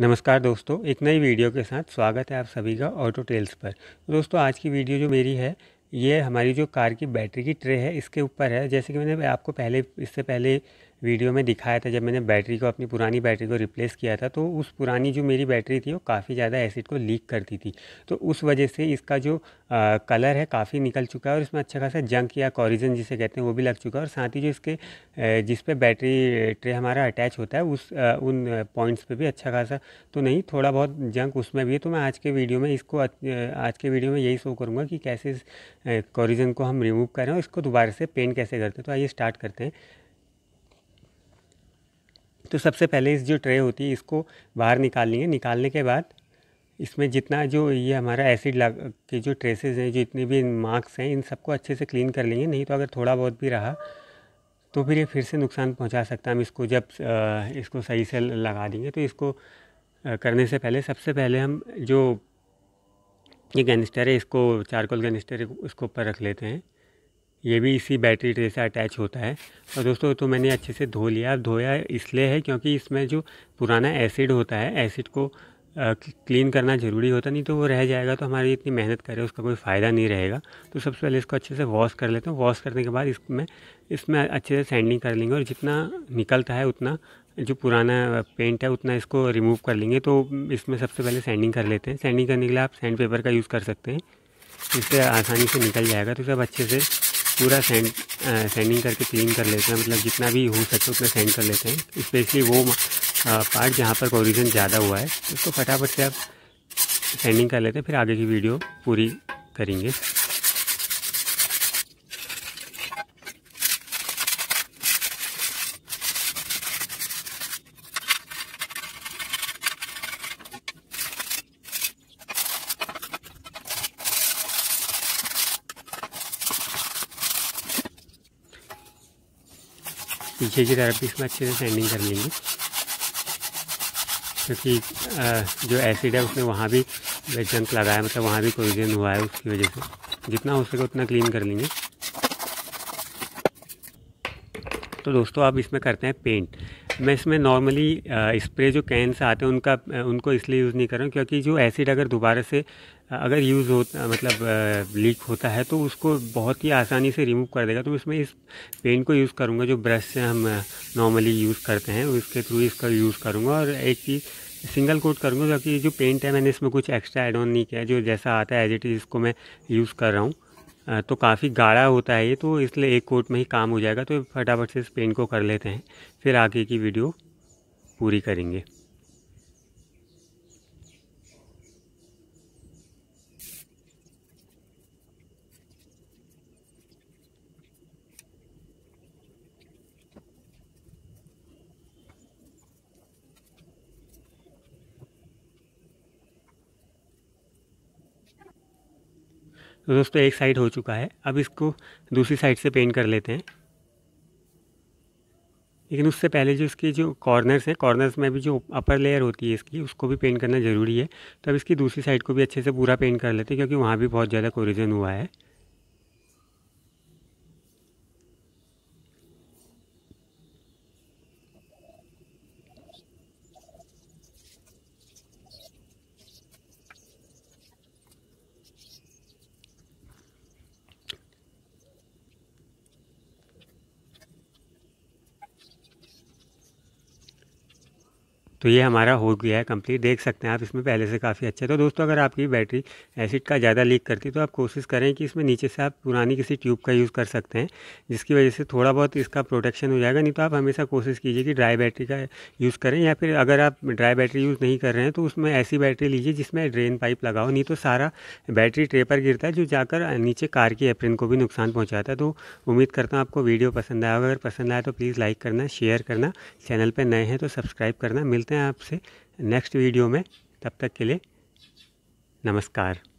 नमस्कार दोस्तों एक नई वीडियो के साथ स्वागत है आप सभी का ऑटो टेल्स पर दोस्तों आज की वीडियो जो मेरी है ये हमारी जो कार की बैटरी की ट्रे है इसके ऊपर है जैसे कि मैंने आपको पहले इससे पहले वीडियो में दिखाया था जब मैंने बैटरी को अपनी पुरानी बैटरी को रिप्लेस किया था तो उस पुरानी जो मेरी बैटरी थी वो काफ़ी ज़्यादा एसिड को लीक करती थी तो उस वजह से इसका जो आ, कलर है काफ़ी निकल चुका है और इसमें अच्छा खासा जंक या कॉरिजन जिसे कहते हैं वो भी लग चुका है और साथ ही जो इसके जिस पे बैटरी ट्रे हमारा अटैच होता है उस आ, उन पॉइंट्स पे भी अच्छा खासा तो नहीं थोड़ा बहुत जंक उसमें भी है तो मैं आज के वीडियो में इसको आज के वीडियो में यही शो करूँगा कि कैसे इस कॉरिजन को हम रिमूव करें और इसको दोबारा से पेंट कैसे करते हैं तो आइए स्टार्ट करते हैं तो सबसे पहले इस जो ट्रे होती है इसको बाहर निकालनी है निकालने के बाद इसमें जितना जो ये हमारा एसिड लग के जो ट्रेसेस हैं जितने भी मार्क्स हैं इन सबको अच्छे से क्लीन कर लेंगे नहीं तो अगर थोड़ा बहुत भी रहा तो फिर ये फिर से नुकसान पहुंचा सकता है हम इसको जब इसको सही से लगा देंगे तो इसको करने से पहले सबसे पहले हम जो ये गैनिस्टर है इसको चारकोल गैनिस्टर इसको ऊपर रख लेते हैं ये भी इसी बैटरी ट्रे से अटैच होता है और दोस्तों तो मैंने अच्छे से धो लिया धोया इसलिए है क्योंकि इसमें जो पुराना एसिड होता है एसिड को क्लीन करना ज़रूरी होता नहीं तो वो रह जाएगा तो हमारी इतनी मेहनत करें उसका कोई फ़ायदा नहीं रहेगा तो सबसे पहले इसको अच्छे से वॉश कर लेते हैं वॉश करने के बाद इसमें इसमें अच्छे से सैंडिंग कर लेंगे और जितना निकलता है उतना जो पुराना पेंट है उतना इसको रिमूव कर लेंगे तो इसमें सबसे पहले सैंडिंग कर लेते हैं सैंडिंग करने के लिए आप सैंड पेपर का यूज़ कर सकते हैं इससे आसानी से निकल जाएगा तो सब अच्छे से पूरा सेंड सेंडिंग करके क्लीन कर लेते हैं मतलब जितना भी हो सके उतना सेंड कर लेते हैं स्पेशली वो पार्ट जहाँ पर कॉरिजन ज़्यादा हुआ है उसको फटाफट से आप सेंडिंग कर लेते हैं फिर आगे की वीडियो पूरी करेंगे पीछे की तरफ भी इसमें अच्छे से सैंडिंग कर लेंगे क्योंकि जो एसिड है उसने वहाँ भी जंक लगाया मतलब वहाँ भी कोरिजन हुआ है उसकी वजह से जितना हो सके उतना क्लीन कर लेंगे तो दोस्तों आप इसमें करते हैं पेंट मैं इसमें नॉर्मली स्प्रे जो कैन से आते हैं उनका उनको इसलिए यूज़ नहीं कर रहा हूँ क्योंकि जो एसिड अगर दोबारा से अगर यूज़ हो मतलब लीक होता है तो उसको बहुत ही आसानी से रिमूव कर देगा तो इसमें इस पेंट को यूज़ करूँगा जो ब्रश से हम नॉर्मली यूज़ करते हैं उसके थ्रू इसका यूज़ करूँगा और एक चीज़ सिंगल कोट करूँगा क्योंकि जो पेंट है मैंने इसमें कुछ एक्स्ट्रा एड ऑन नहीं किया जो जैसा आता है एज इट इज़ इसको मैं यूज़ कर रहा हूँ तो काफ़ी गाढ़ा होता है ये तो इसलिए एक कोट में ही काम हो जाएगा तो फटाफट से इस पेंट को कर लेते हैं फिर आगे की वीडियो पूरी करेंगे तो दोस्तों एक साइड हो चुका है अब इसको दूसरी साइड से पेंट कर लेते हैं लेकिन उससे पहले जो इसके जो कॉर्नर्स हैं कॉर्नर्स में भी जो अपर लेयर होती है इसकी उसको भी पेंट करना ज़रूरी है तो अब इसकी दूसरी साइड को भी अच्छे से पूरा पेंट कर लेते हैं क्योंकि वहाँ भी बहुत ज़्यादा कोरिजन हुआ है तो ये हमारा हो गया है कंप्लीट देख सकते हैं आप इसमें पहले से काफ़ी अच्छा है तो दोस्तों अगर आपकी बैटरी एसिड का ज़्यादा लीक करती है तो आप कोशिश करें कि इसमें नीचे से आप पुरानी किसी ट्यूब का यूज़ कर सकते हैं जिसकी वजह से थोड़ा बहुत इसका प्रोटेक्शन हो जाएगा नहीं तो आप हमेशा कोशिश कीजिए कि ड्राई बैटरी का यूज़ करें या फिर अगर आप ड्राई बैटरी यूज़ नहीं कर रहे हैं तो उसमें ऐसी बैटरी लीजिए जिसमें ड्रेन पाइप लगाओ नहीं तो सारा बैटरी ट्रे पर गिरता है जो जाकर नीचे कार की एप्रिन को भी नुकसान पहुँचाता है तो उम्मीद करता हूँ आपको वीडियो पसंद आया अगर पसंद आया तो प्लीज़ लाइक करना शेयर करना चैनल पर नए हैं तो सब्सक्राइब करना मिल मिलते हैं आपसे नेक्स्ट वीडियो में तब तक के लिए नमस्कार